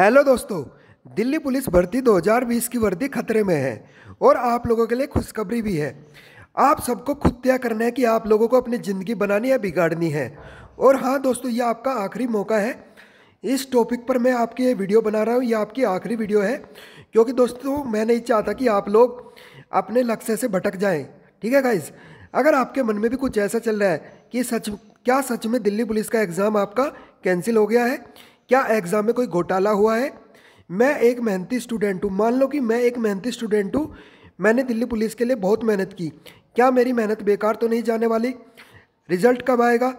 hello दोस्तों Delhi police भर्ती 2020 की वर्दी खतरे में है और आप लोगों के लिए खुशखबरी भी है आप सबको खुद तय करना है कि आप लोगों को अपनी ज़िंदगी बनानी या बिगाड़नी है और हाँ दोस्तों ये आपका आखिरी मौका है इस टॉपिक पर मैं आपकी ये वीडियो बना रहा हूँ ये आपकी आखिरी वीडियो है क्योंकि दोस्तों मैं नहीं चाहता कि आप लोग अपने लक्ष्य से भटक जाएँ ठीक है गाइज अगर आपके मन में भी कुछ ऐसा चल रहा है कि सच क्या सच में दिल्ली पुलिस का एग्ज़ाम आपका कैंसिल हो गया है क्या एग्ज़ाम में कोई घोटाला हुआ है मैं एक मेहनती स्टूडेंट हूँ मान लो कि मैं एक मेहनती स्टूडेंट हूँ मैंने दिल्ली पुलिस के लिए बहुत मेहनत की क्या मेरी मेहनत बेकार तो नहीं जाने वाली रिजल्ट कब आएगा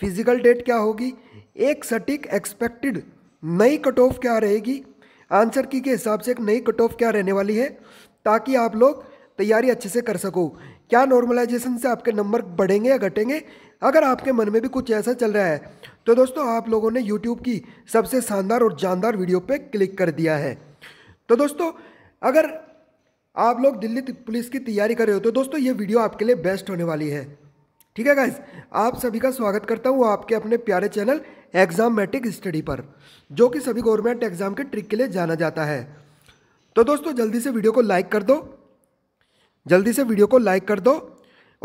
फिजिकल डेट क्या होगी एक सटीक एक्सपेक्टेड नई कट ऑफ क्या रहेगी आंसर की के हिसाब से एक नई कट ऑफ क्या रहने वाली है ताकि आप लोग तैयारी अच्छे से कर सको क्या नॉर्मलाइजेशन से आपके नंबर बढ़ेंगे या घटेंगे अगर आपके मन में भी कुछ ऐसा चल रहा है तो दोस्तों आप लोगों ने यूट्यूब की सबसे शानदार और जानदार वीडियो पे क्लिक कर दिया है तो दोस्तों अगर आप लोग दिल्ली पुलिस की तैयारी कर रहे हो तो दोस्तों ये वीडियो आपके लिए बेस्ट होने वाली है ठीक है गाइज आप सभी का स्वागत करता हूँ आपके अपने प्यारे चैनल एग्जाम मैट्रिक स्टडी पर जो कि सभी गवर्नमेंट एग्जाम के ट्रिक के लिए जाना जाता है तो दोस्तों जल्दी से वीडियो को लाइक कर दो जल्दी से वीडियो को लाइक कर दो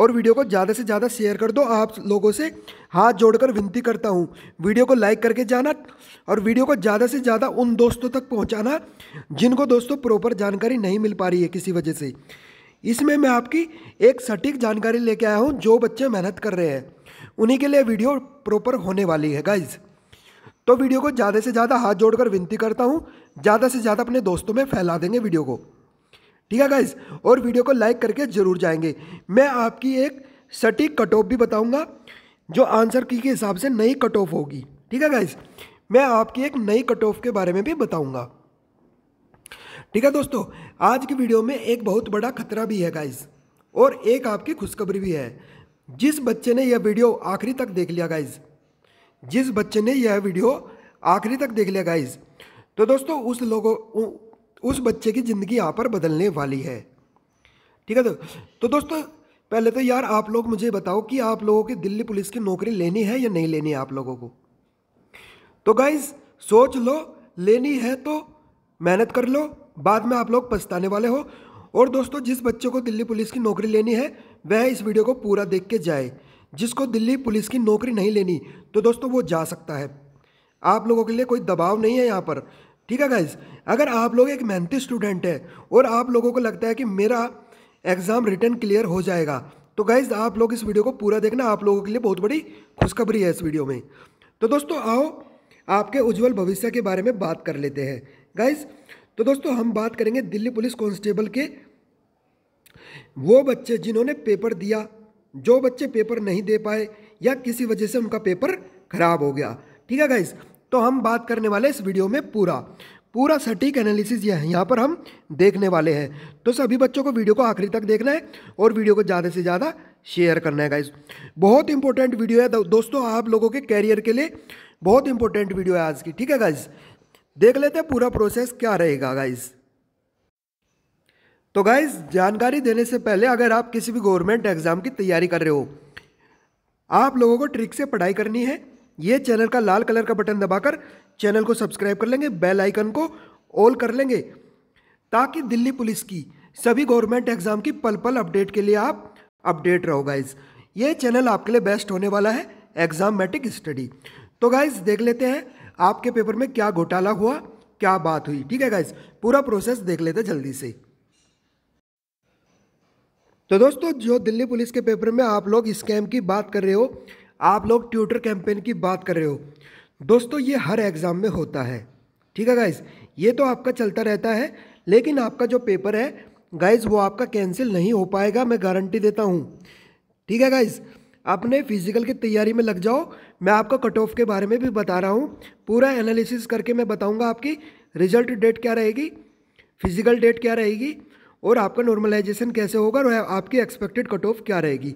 और वीडियो को ज़्यादा से ज़्यादा शेयर कर दो आप लोगों से हाथ जोड़कर विनती करता हूँ वीडियो को लाइक करके जाना और वीडियो को ज़्यादा से ज़्यादा उन दोस्तों तक पहुँचाना जिनको दोस्तों प्रॉपर जानकारी नहीं मिल पा रही है किसी वजह से इसमें मैं आपकी एक सटीक जानकारी लेके आया हूँ जो बच्चे मेहनत कर रहे हैं उन्हीं के लिए वीडियो प्रॉपर होने वाली है गाइज़ तो वीडियो को ज़्यादा से ज़्यादा हाथ जोड़कर विनती करता हूँ ज़्यादा से ज़्यादा अपने दोस्तों में फैला देंगे वीडियो को ठीक है गाइज और वीडियो को लाइक करके ज़रूर जाएंगे मैं आपकी एक सटीक कट ऑफ भी बताऊंगा जो आंसर की के हिसाब से नई कट ऑफ होगी ठीक है गाइज मैं आपकी एक नई कट ऑफ के बारे में भी बताऊंगा ठीक है दोस्तों आज की वीडियो में एक बहुत बड़ा खतरा भी है गाइज और एक आपकी खुशखबरी भी है जिस बच्चे ने यह वीडियो आखिरी तक देख लिया गाइज जिस बच्चे ने यह वीडियो आखिरी तक देख लिया गाइज तो दोस्तों उस लोगों उस बच्चे की ज़िंदगी यहाँ पर बदलने वाली है ठीक है तो तो दोस्तों पहले तो यार आप लोग मुझे बताओ कि आप लोगों की दिल्ली पुलिस की नौकरी लेनी है या नहीं लेनी है आप लोगों को तो गाइज सोच लो लेनी है तो मेहनत कर लो बाद में आप लोग पछताने वाले हो और दोस्तों जिस बच्चे को दिल्ली पुलिस की नौकरी लेनी है वह इस वीडियो को पूरा देख के जाए जिसको दिल्ली पुलिस की नौकरी नहीं लेनी तो दोस्तों वो जा सकता है आप लोगों के लिए कोई दबाव नहीं है यहाँ पर ठीक है गाइज अगर आप लोग एक मेहनती स्टूडेंट है और आप लोगों को लगता है कि मेरा एग्ज़ाम रिटर्न क्लियर हो जाएगा तो गाइज आप लोग इस वीडियो को पूरा देखना आप लोगों के लिए बहुत बड़ी खुशखबरी है इस वीडियो में तो दोस्तों आओ आपके उज्जवल भविष्य के बारे में बात कर लेते हैं गाइज तो दोस्तों हम बात करेंगे दिल्ली पुलिस कांस्टेबल के वो बच्चे जिन्होंने पेपर दिया जो बच्चे पेपर नहीं दे पाए या किसी वजह से उनका पेपर खराब हो गया ठीक है गाइज तो हम बात करने वाले इस वीडियो में पूरा पूरा सटीक एनालिसिस यह है यहाँ पर हम देखने वाले हैं तो सभी बच्चों को वीडियो को आखिरी तक देखना है और वीडियो को ज़्यादा से ज़्यादा शेयर करना है गाइज बहुत इंपॉर्टेंट वीडियो है दोस्तों आप लोगों के कैरियर के लिए बहुत इंपॉर्टेंट वीडियो है आज की ठीक है गाइज देख लेते हैं पूरा प्रोसेस क्या रहेगा गाइज तो गाइज जानकारी देने से पहले अगर आप किसी भी गवर्नमेंट एग्ज़ाम की तैयारी कर रहे हो आप लोगों को ट्रिक से पढ़ाई करनी है ये चैनल का लाल कलर का बटन दबाकर चैनल को सब्सक्राइब कर लेंगे बेल आइकन को ऑल कर लेंगे ताकि दिल्ली पुलिस की सभी गवर्नमेंट एग्ज़ाम की पल पल अपडेट के लिए आप अपडेट रहो गाइज ये चैनल आपके लिए बेस्ट होने वाला है एग्ज़ाम मैट्रिक स्टडी तो गाइज देख लेते हैं आपके पेपर में क्या घोटाला हुआ क्या बात हुई ठीक है गाइज पूरा प्रोसेस देख लेते जल्दी से तो दोस्तों जो दिल्ली पुलिस के पेपर में आप लोग स्कैम की बात कर रहे हो आप लोग ट्यूटर कैंपेन की बात कर रहे हो दोस्तों ये हर एग्ज़ाम में होता है ठीक है गाइज़ ये तो आपका चलता रहता है लेकिन आपका जो पेपर है गाइज़ वो आपका कैंसिल नहीं हो पाएगा मैं गारंटी देता हूँ ठीक है गाइज़ अपने फिजिकल की तैयारी में लग जाओ मैं आपको कट ऑफ के बारे में भी बता रहा हूँ पूरा एनालिसिस करके मैं बताऊँगा आपकी रिजल्ट डेट क्या रहेगी फिजिकल डेट क्या रहेगी और आपका नॉर्मलाइजेशन कैसे होगा और आपकी एक्सपेक्टेड कट ऑफ क्या रहेगी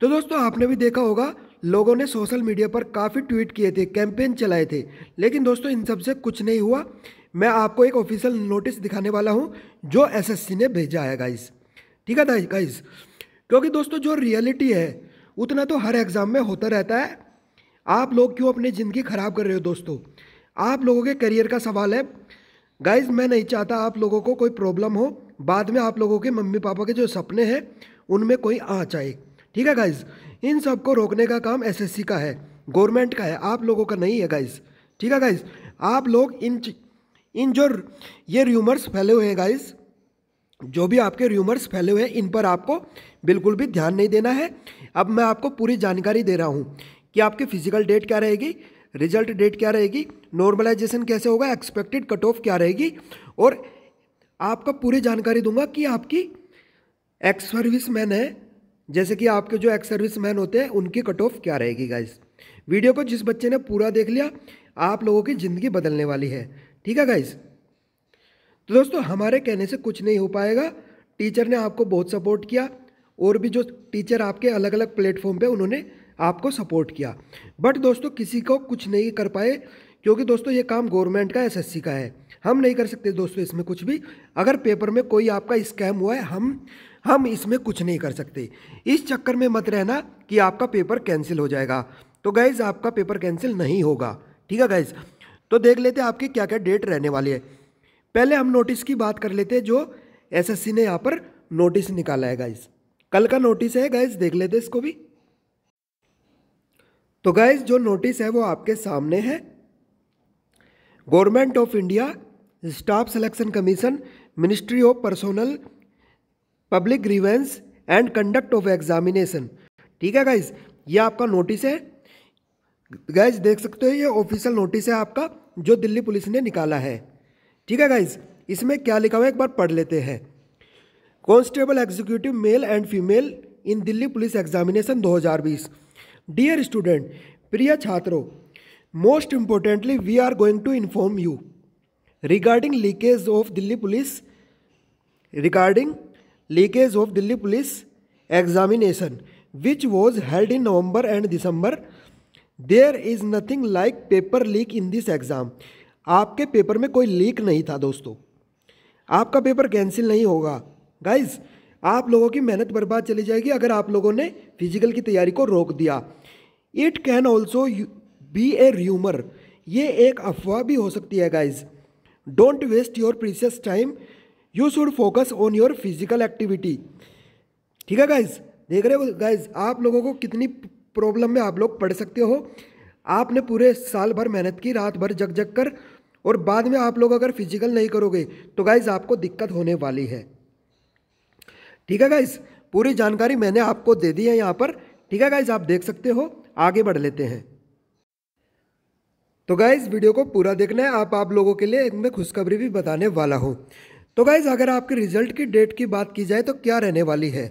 तो दोस्तों आपने भी देखा होगा लोगों ने सोशल मीडिया पर काफ़ी ट्वीट किए थे कैंपेन चलाए थे लेकिन दोस्तों इन सब से कुछ नहीं हुआ मैं आपको एक ऑफिशियल नोटिस दिखाने वाला हूँ जो एसएससी ने भेजा है गाइस ठीक है गाइस क्योंकि दोस्तों जो रियलिटी है उतना तो हर एग्ज़ाम में होता रहता है आप लोग क्यों अपनी ज़िंदगी ख़राब कर रहे हो दोस्तों आप लोगों के करियर का सवाल है गाइज मैं नहीं चाहता आप लोगों को कोई प्रॉब्लम हो बाद में आप लोगों के मम्मी पापा के जो सपने हैं उनमें कोई आँच आए ठीक है गाइज़ इन सब को रोकने का काम एसएससी का है गवर्नमेंट का है आप लोगों का नहीं है गाइस ठीक है गाइस आप लोग इन इन जो ये र्यूमर्स फैले हुए हैं गाइस जो भी आपके र्यूमर्स फैले हुए हैं इन पर आपको बिल्कुल भी ध्यान नहीं देना है अब मैं आपको पूरी जानकारी दे रहा हूँ कि आपकी फिजिकल डेट क्या रहेगी रिजल्ट डेट क्या रहेगी नॉर्मलाइजेशन कैसे होगा एक्सपेक्टेड कट ऑफ क्या रहेगी और आपका पूरी जानकारी दूंगा कि आपकी एक्स सर्विस मैन है जैसे कि आपके जो एक्स सर्विस मैन होते हैं उनकी कट ऑफ क्या रहेगी गाइज वीडियो को जिस बच्चे ने पूरा देख लिया आप लोगों की ज़िंदगी बदलने वाली है ठीक है गाइज तो दोस्तों हमारे कहने से कुछ नहीं हो पाएगा टीचर ने आपको बहुत सपोर्ट किया और भी जो टीचर आपके अलग अलग प्लेटफॉर्म पे उन्होंने आपको सपोर्ट किया बट दोस्तों किसी को कुछ नहीं कर पाए क्योंकि दोस्तों ये काम गवर्नमेंट का एसएससी का है हम नहीं कर सकते दोस्तों इसमें कुछ भी अगर पेपर में कोई आपका स्कैम हुआ है हम हम इसमें कुछ नहीं कर सकते इस चक्कर में मत रहना कि आपका पेपर कैंसिल हो जाएगा तो गैज़ आपका पेपर कैंसिल नहीं होगा ठीक है गाइज तो देख लेते आपके क्या क्या डेट रहने वाली है पहले हम नोटिस की बात कर लेते हैं जो सी ने यहाँ पर नोटिस निकाला है गाइज कल का नोटिस है गाइज देख लेते इसको भी तो गाइज जो नोटिस है वो आपके सामने है government of India staff selection commission ministry of personnel public grievances and conduct of examination ठीक है गाइज ये आपका नोटिस है गाइज देख सकते हो ये ऑफिशियल नोटिस है आपका जो दिल्ली पुलिस ने निकाला है ठीक है गाइज इसमें क्या लिखा हुआ है एक बार पढ़ लेते हैं constable executive male and female in Delhi police examination 2020 dear student प्रिय छात्रों most importantly we are going to inform you regarding leakage of Delhi police regarding leakage of Delhi police examination which was held in November and December there is nothing like paper leak in this exam आपके paper में कोई leak नहीं था दोस्तों आपका paper cancel नहीं होगा guys आप लोगों की मेहनत बर्बाद चली जाएगी अगर आप लोगों ने फिजिकल की तैयारी को रोक दिया it can also be a rumour ये एक अफवाह भी हो सकती है guys don't waste your precious time you should focus on your physical activity ठीक है गाइज देख रहे हो गाइज आप लोगों को कितनी प्रॉब्लम में आप लोग पढ़ सकते हो आपने पूरे साल भर मेहनत की रात भर जग जग कर और बाद में आप लोग अगर फिजिकल नहीं करोगे तो गाइज आपको दिक्कत होने वाली है ठीक है गाइज पूरी जानकारी मैंने आपको दे दी है यहाँ पर ठीक है गाइज आप देख सकते हो आगे बढ़ लेते हैं तो गाइज़ वीडियो को पूरा देखना है आप आप लोगों के लिए मैं खुशखबरी भी बताने वाला हूँ तो गाइज़ अगर आपके रिजल्ट की डेट की बात की जाए तो क्या रहने वाली है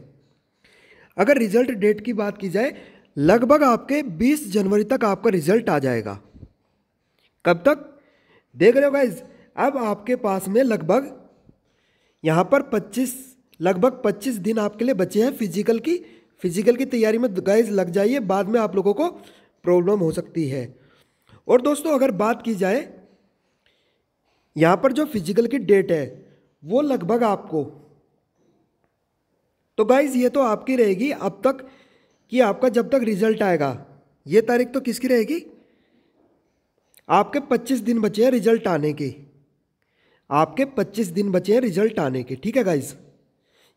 अगर रिजल्ट डेट की बात की जाए लगभग आपके 20 जनवरी तक आपका रिजल्ट आ जाएगा कब तक देख रहे हो गाइज अब आपके पास में लगभग यहाँ पर 25 लगभग 25 दिन आपके लिए बचे हैं फिजिकल की फिजिकल की तैयारी में गाइज लग जाइए बाद में आप लोगों को प्रॉब्लम हो सकती है और दोस्तों अगर बात की जाए यहाँ पर जो फिजिकल की डेट है वो लगभग आपको तो गाइज ये तो आपकी रहेगी अब तक कि आपका जब तक रिजल्ट आएगा ये तारीख तो किसकी रहेगी आपके 25 दिन बचे हैं रिजल्ट आने के आपके 25 दिन बचे हैं रिजल्ट आने के ठीक है गाइज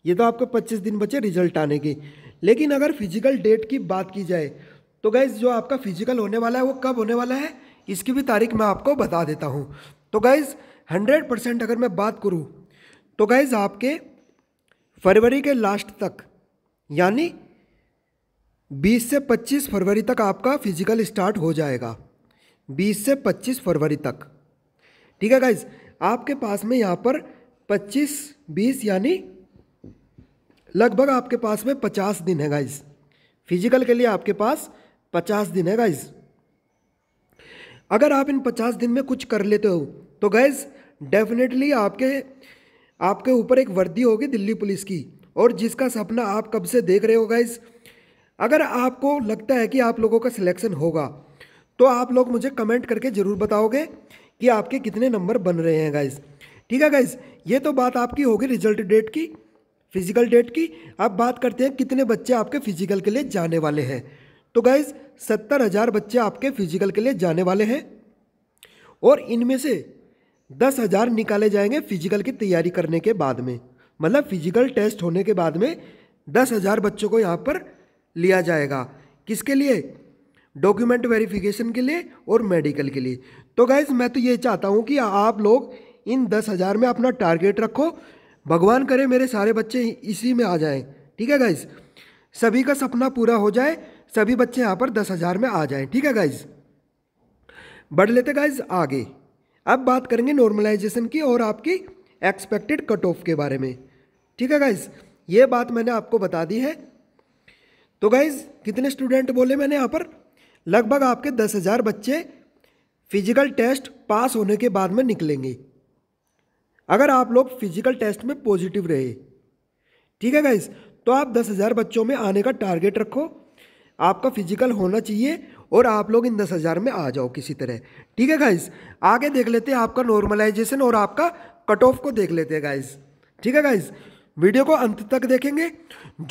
ये तो आपके 25 दिन बचे रिजल्ट आने के लेकिन अगर फिजिकल डेट की बात की जाए तो गाइज जो आपका फिजिकल होने वाला है वो कब होने वाला है इसकी भी तारीख मैं आपको बता देता हूँ तो गाइज़ हंड्रेड परसेंट अगर मैं बात करूँ तो गाइज़ आपके फरवरी के लास्ट तक यानी बीस से पच्चीस फरवरी तक आपका फिजिकल स्टार्ट हो जाएगा बीस से पच्चीस फरवरी तक ठीक है गाइज आपके पास में यहाँ पर पच्चीस बीस यानी लगभग आपके पास में पचास दिन है गाइज फिजिकल के लिए आपके पास पचास दिन है गाइज़ अगर आप इन पचास दिन में कुछ कर लेते हो तो गैज़ डेफिनेटली आपके आपके ऊपर एक वर्दी होगी दिल्ली पुलिस की और जिसका सपना आप कब से देख रहे हो गैस अगर आपको लगता है कि आप लोगों का सिलेक्शन होगा तो आप लोग मुझे कमेंट करके ज़रूर बताओगे कि आपके कितने नंबर बन रहे हैं गाइज ठीक है गाइज ये तो बात आपकी होगी रिजल्ट डेट की फिजिकल डेट की अब बात करते हैं कितने बच्चे आपके फिजिकल के लिए जाने वाले हैं तो गाइज सत्तर हज़ार बच्चे आपके फिजिकल के लिए जाने वाले हैं और इनमें से दस हज़ार निकाले जाएंगे फिजिकल की तैयारी करने के बाद में मतलब फिजिकल टेस्ट होने के बाद में दस हज़ार बच्चों को यहाँ पर लिया जाएगा किसके लिए डॉक्यूमेंट वेरिफिकेशन के लिए और मेडिकल के लिए तो गाइज मैं तो ये चाहता हूँ कि आप लोग इन दस हज़ार में अपना टारगेट रखो भगवान करे मेरे सारे बच्चे इसी में आ जाएँ ठीक है गाइज सभी का सपना पूरा हो जाए सभी बच्चे यहाँ पर दस हज़ार में आ जाएं ठीक है गाइज बढ़ लेते गाइज आगे अब बात करेंगे नॉर्मलाइजेशन की और आपकी एक्सपेक्टेड कट ऑफ के बारे में ठीक है गाइज ये बात मैंने आपको बता दी है तो गाइज कितने स्टूडेंट बोले मैंने यहाँ पर लगभग आपके दस हज़ार बच्चे फिजिकल टेस्ट पास होने के बाद में निकलेंगे अगर आप लोग फिजिकल टेस्ट में पॉजिटिव रहे ठीक है गाइज तो आप दस हज़ार बच्चों में आने का टारगेट रखो आपका फिजिकल होना चाहिए और आप लोग इन दस हज़ार में आ जाओ किसी तरह ठीक है गाइज आगे देख लेते हैं आपका नॉर्मलाइजेशन और आपका कट ऑफ को देख लेते हैं गाइज ठीक है गाइज वीडियो को अंत तक देखेंगे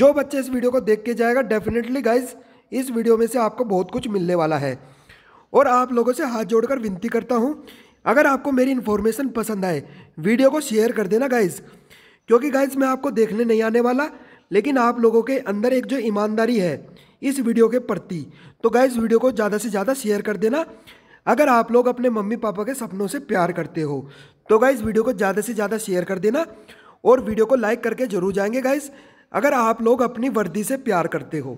जो बच्चे इस वीडियो को देख के जाएगा डेफिनेटली गाइज इस वीडियो में से आपको बहुत कुछ मिलने वाला है और आप लोगों से हाथ जोड़कर विनती करता हूँ अगर आपको मेरी इन्फॉर्मेशन पसंद आए वीडियो को शेयर कर देना गाइज क्योंकि गाइज मैं आपको देखने नहीं आने वाला लेकिन आप लोगों के अंदर एक जो ईमानदारी है इस वीडियो के प्रति तो गाइज वीडियो को ज़्यादा से ज़्यादा शेयर कर देना अगर आप लोग अपने मम्मी पापा के सपनों से प्यार करते हो तो गाइज़ वीडियो को ज़्यादा से ज़्यादा शेयर कर देना और वीडियो को लाइक करके जरूर जाएंगे गाइज़ अगर आप लोग अपनी वर्दी से प्यार करते हो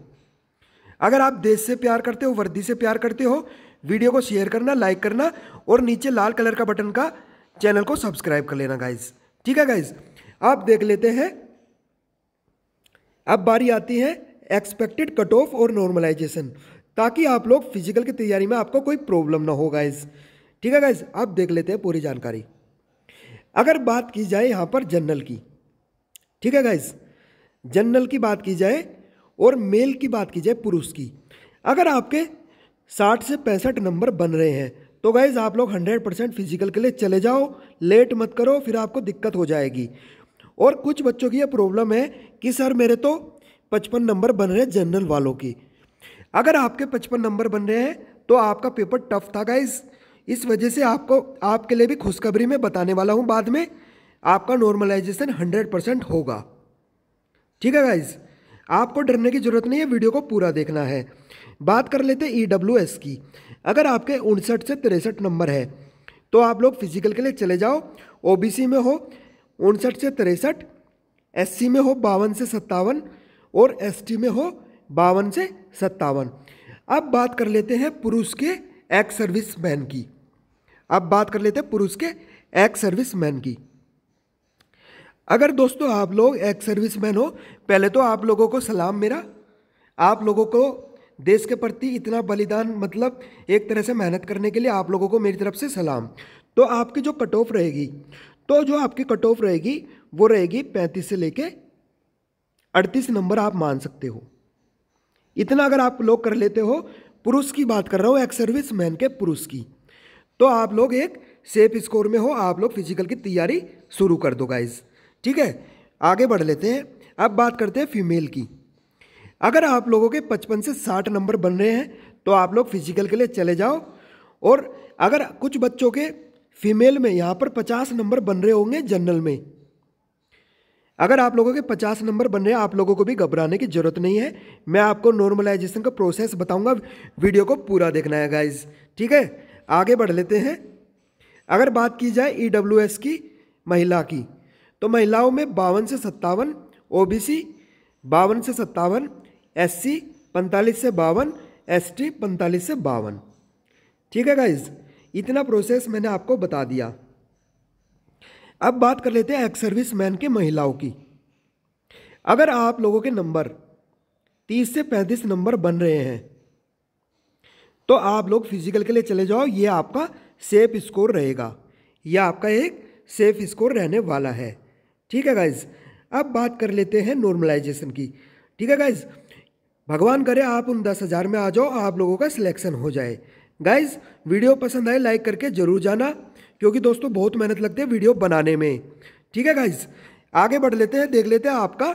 अगर आप देश से प्यार करते हो वर्दी से प्यार करते हो वीडियो को शेयर करना लाइक करना और नीचे लाल कलर का बटन का चैनल को सब्सक्राइब कर लेना गाइज़ ठीक है गाइज़ आप देख लेते हैं अब बारी आती है एक्सपेक्टेड कट ऑफ और नॉर्मलाइजेशन ताकि आप लोग फिजिकल की तैयारी में आपको कोई प्रॉब्लम ना हो गाइज ठीक है गाइज आप देख लेते हैं पूरी जानकारी अगर बात की जाए यहाँ पर जनरल की ठीक है गाइज जनरल की बात की जाए और मेल की बात की जाए पुरुष की अगर आपके साठ से पैंसठ नंबर बन रहे हैं तो गाइज आप लोग हंड्रेड परसेंट फिजिकल के लिए चले जाओ लेट मत करो फिर आपको दिक्कत हो जाएगी और कुछ बच्चों की यह प्रॉब्लम है कि सर मेरे तो पचपन नंबर बन रहे हैं जनरल वालों की अगर आपके पचपन नंबर बन रहे हैं तो आपका पेपर टफ था गाइज इस वजह से आपको आपके लिए भी खुशखबरी में बताने वाला हूँ बाद में आपका नॉर्मलाइजेशन हंड्रेड परसेंट होगा ठीक है गाइज आपको डरने की ज़रूरत नहीं है वीडियो को पूरा देखना है बात कर लेते हैं ई e की अगर आपके उनसठ से तिरसठ नंबर है तो आप लोग फिजिकल के लिए चले जाओ ओबीसी में हो उनसठ से तिरसठ एससी में हो बावन से सत्तावन और एसटी में हो बावन से सत्तावन अब बात कर लेते हैं पुरुष के एक्स सर्विस मैन की अब बात कर लेते हैं पुरुष के एक्स सर्विस मैन की अगर दोस्तों आप लोग एक्स सर्विस मैन हो पहले तो आप लोगों को सलाम मेरा आप लोगों को देश के प्रति इतना बलिदान मतलब एक तरह से मेहनत करने के लिए आप लोगों को मेरी तरफ से सलाम तो आपकी जो कट ऑफ रहेगी तो जो आपकी कट ऑफ रहेगी वो रहेगी पैंतीस से लेके अड़तीस नंबर आप मान सकते हो इतना अगर आप लोग कर लेते हो पुरुष की बात कर रहा हूँ एक सर्विस मैन के पुरुष की तो आप लोग एक सेफ स्कोर में हो आप लोग फिजिकल की तैयारी शुरू कर दो गाइज ठीक है आगे बढ़ लेते हैं अब बात करते हैं फीमेल की अगर आप लोगों के पचपन से साठ नंबर बन रहे हैं तो आप लोग फिजिकल के लिए चले जाओ और अगर कुछ बच्चों के फीमेल में यहाँ पर पचास नंबर बन रहे होंगे जनरल में अगर आप लोगों के 50 नंबर बन रहे हैं आप लोगों को भी घबराने की ज़रूरत नहीं है मैं आपको नॉर्मलाइजेशन का प्रोसेस बताऊंगा वीडियो को पूरा देखना है गाइज ठीक है आगे बढ़ लेते हैं अगर बात की जाए ई e की महिला की तो महिलाओं में बावन से सत्तावन ओ बी सी बावन से सत्तावन एस सी पैंतालीस से बावन एस टी पैंतालीस से बावन ठीक है गाइज इतना प्रोसेस मैंने आपको बता दिया अब बात कर लेते हैं एक्स सर्विस मैन के महिलाओं की अगर आप लोगों के नंबर तीस से पैंतीस नंबर बन रहे हैं तो आप लोग फिजिकल के लिए चले जाओ ये आपका सेफ स्कोर रहेगा यह आपका एक सेफ स्कोर रहने वाला है ठीक है गाइज अब बात कर लेते हैं नॉर्मलाइजेशन की ठीक है गाइज भगवान करे आप उन दस हज़ार में आ जाओ आप लोगों का सिलेक्शन हो जाए गाइज वीडियो पसंद आए लाइक करके ज़रूर जाना क्योंकि दोस्तों बहुत मेहनत लगती है वीडियो बनाने में ठीक है गाइज आगे बढ़ लेते हैं देख लेते हैं आपका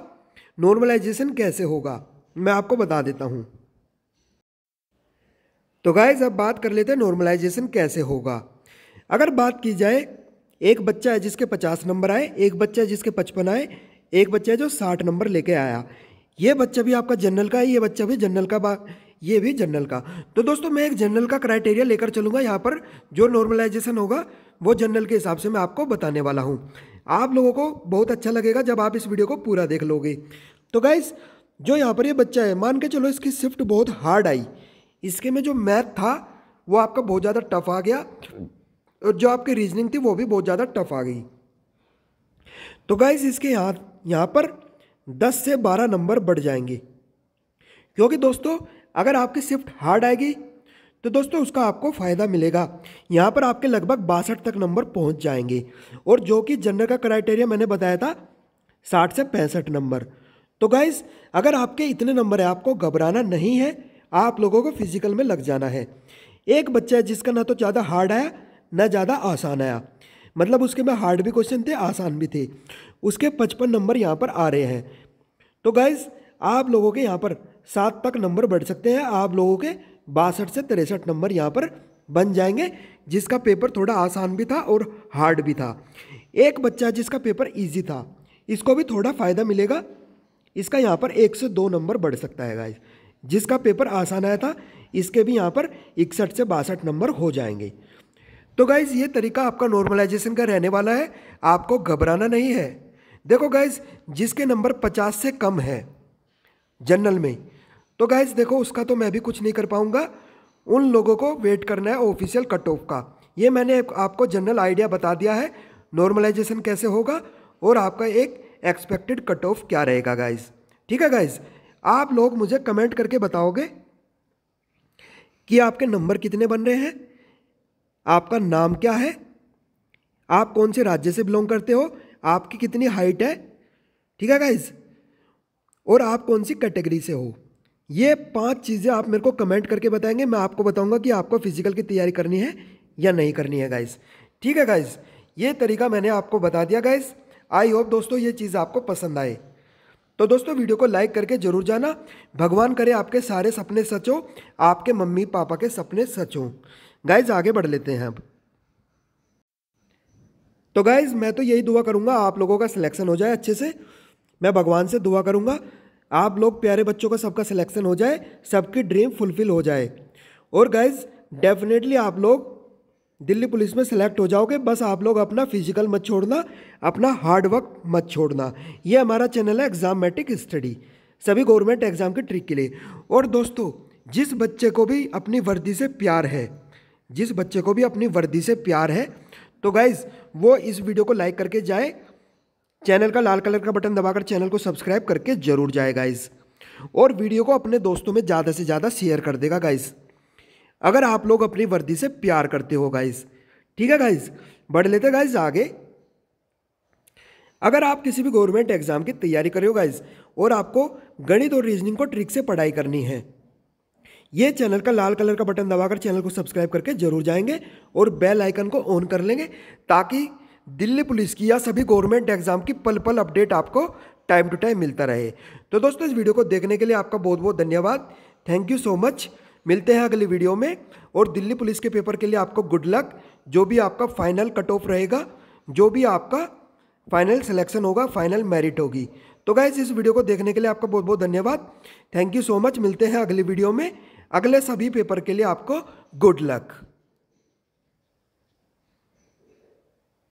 नॉर्मलाइजेशन कैसे होगा मैं आपको बता देता हूँ तो गाइज अब बात कर लेते हैं नॉर्मलाइजेशन कैसे होगा अगर बात की जाए एक बच्चा है जिसके पचास नंबर आए एक बच्चा है जिसके पचपन आए एक बच्चा है जो साठ नंबर लेके आया ये बच्चा भी आपका जनरल का है ये बच्चा भी जनरल का बा ये भी जनरल का तो दोस्तों मैं एक जनरल का क्राइटेरिया लेकर चलूँगा यहाँ पर जो नॉर्मलाइजेशन होगा वो जनरल के हिसाब से मैं आपको बताने वाला हूँ आप लोगों को बहुत अच्छा लगेगा जब आप इस वीडियो को पूरा देख लोगे तो गाइज जो यहाँ पर ये बच्चा है मान के चलो इसकी शिफ्ट बहुत हार्ड आई इसके में जो मैथ था वो आपका बहुत ज़्यादा टफ आ गया और जो आपकी रीजनिंग थी वो भी बहुत ज़्यादा टफ आ गई तो गाइज इसके यहाँ यहाँ पर दस से बारह नंबर बढ़ जाएंगे क्योंकि दोस्तों अगर आपकी शिफ्ट हार्ड आएगी तो दोस्तों उसका आपको फ़ायदा मिलेगा यहाँ पर आपके लगभग बासठ तक नंबर पहुँच जाएंगे और जो कि जनरल का क्राइटेरिया मैंने बताया था साठ से पैंसठ नंबर तो गाइज अगर आपके इतने नंबर है आपको घबराना नहीं है आप लोगों को फिजिकल में लग जाना है एक बच्चा है जिसका ना तो ज़्यादा हार्ड आया ना ज़्यादा आसान आया मतलब उसके में हार्ड भी क्वेश्चन थे आसान भी थे उसके पचपन नंबर यहाँ पर आ रहे हैं तो गाइज आप लोगों के यहाँ पर सात तक नंबर बढ़ सकते हैं आप लोगों के बासठ से तिरसठ नंबर यहाँ पर बन जाएंगे जिसका पेपर थोड़ा आसान भी था और हार्ड भी था एक बच्चा जिसका पेपर ईजी था इसको भी थोड़ा फ़ायदा मिलेगा इसका यहाँ पर एक से दो नंबर बढ़ सकता है गाइज जिसका पेपर आसान आया था इसके भी यहाँ पर इकसठ से बासठ नंबर हो जाएंगे तो गाइज़ ये तरीका आपका नॉर्मलाइजेशन का रहने वाला है आपको घबराना नहीं है देखो गाइज़ जिसके नंबर पचास से कम है जनरल में तो गाइज़ देखो उसका तो मैं भी कुछ नहीं कर पाऊँगा उन लोगों को वेट करना है ऑफिशियल कट ऑफ का ये मैंने आपको जनरल आइडिया बता दिया है नॉर्मलाइजेशन कैसे होगा और आपका एक एक्सपेक्टेड कट ऑफ क्या रहेगा गाइज ठीक है गाइज आप लोग मुझे कमेंट करके बताओगे कि आपके नंबर कितने बन रहे हैं आपका नाम क्या है आप कौन से राज्य से बिलोंग करते हो आपकी कितनी हाइट है ठीक है गाइज और आप कौन सी कैटेगरी से हो ये पांच चीज़ें आप मेरे को कमेंट करके बताएंगे मैं आपको बताऊंगा कि आपको फिजिकल की तैयारी करनी है या नहीं करनी है गाइस ठीक है गाइस ये तरीका मैंने आपको बता दिया गाइस आई होप दोस्तों ये चीज़ आपको पसंद आए तो दोस्तों वीडियो को लाइक करके जरूर जाना भगवान करे आपके सारे सपने सच हो आपके मम्मी पापा के सपने सच हों गाइज आगे बढ़ लेते हैं अब तो गाइज मैं तो यही दुआ करूँगा आप लोगों का सिलेक्शन हो जाए अच्छे से मैं भगवान से दुआ करूँगा आप लोग प्यारे बच्चों का सबका सिलेक्शन हो जाए सबकी ड्रीम फुलफिल हो जाए और गाइज डेफिनेटली आप लोग दिल्ली पुलिस में सेलेक्ट हो जाओगे बस आप लोग अपना फिजिकल मत छोड़ना अपना हार्डवर्क मत छोड़ना ये हमारा चैनल है एग्जामेटिक स्टडी सभी गवर्नमेंट एग्ज़ाम के ट्रिक के लिए और दोस्तों जिस बच्चे को भी अपनी वर्दी से प्यार है जिस बच्चे को भी अपनी वर्दी से प्यार है तो गाइज़ वो इस वीडियो को लाइक करके जाए चैनल का लाल कलर का बटन दबाकर चैनल को सब्सक्राइब करके जरूर जाए गाइज़ और वीडियो को अपने दोस्तों में ज़्यादा से ज़्यादा शेयर कर देगा गाइज़ अगर आप लोग अपनी वर्दी से प्यार करते हो गाइज़ ठीक है गाइज़ बढ़ लेते गाइज़ आगे अगर आप किसी भी गवर्नमेंट एग्ज़ाम की तैयारी करे हो गाइज़ और आपको गणित और रीजनिंग को ट्रिक से पढ़ाई करनी है ये चैनल का लाल कलर का बटन दबाकर चैनल को सब्सक्राइब करके जरूर जाएंगे और बेल आइकन को ऑन कर लेंगे ताकि दिल्ली पुलिस की या सभी गवर्नमेंट एग्जाम की पल पल अपडेट आपको टाइम टू टाइम मिलता रहे तो दोस्तों इस वीडियो को देखने के लिए आपका बहुत बहुत धन्यवाद थैंक यू सो मच मिलते हैं अगली वीडियो में और दिल्ली पुलिस के पेपर के लिए आपको गुड लक जो भी आपका फाइनल कट ऑफ रहेगा जो भी आपका फाइनल सिलेक्शन होगा फाइनल मेरिट होगी तो गाइज इस वीडियो को देखने के लिए आपका बहुत बहुत धन्यवाद थैंक यू सो मच मिलते हैं अगली वीडियो में अगले सभी पेपर के लिए आपको गुड लक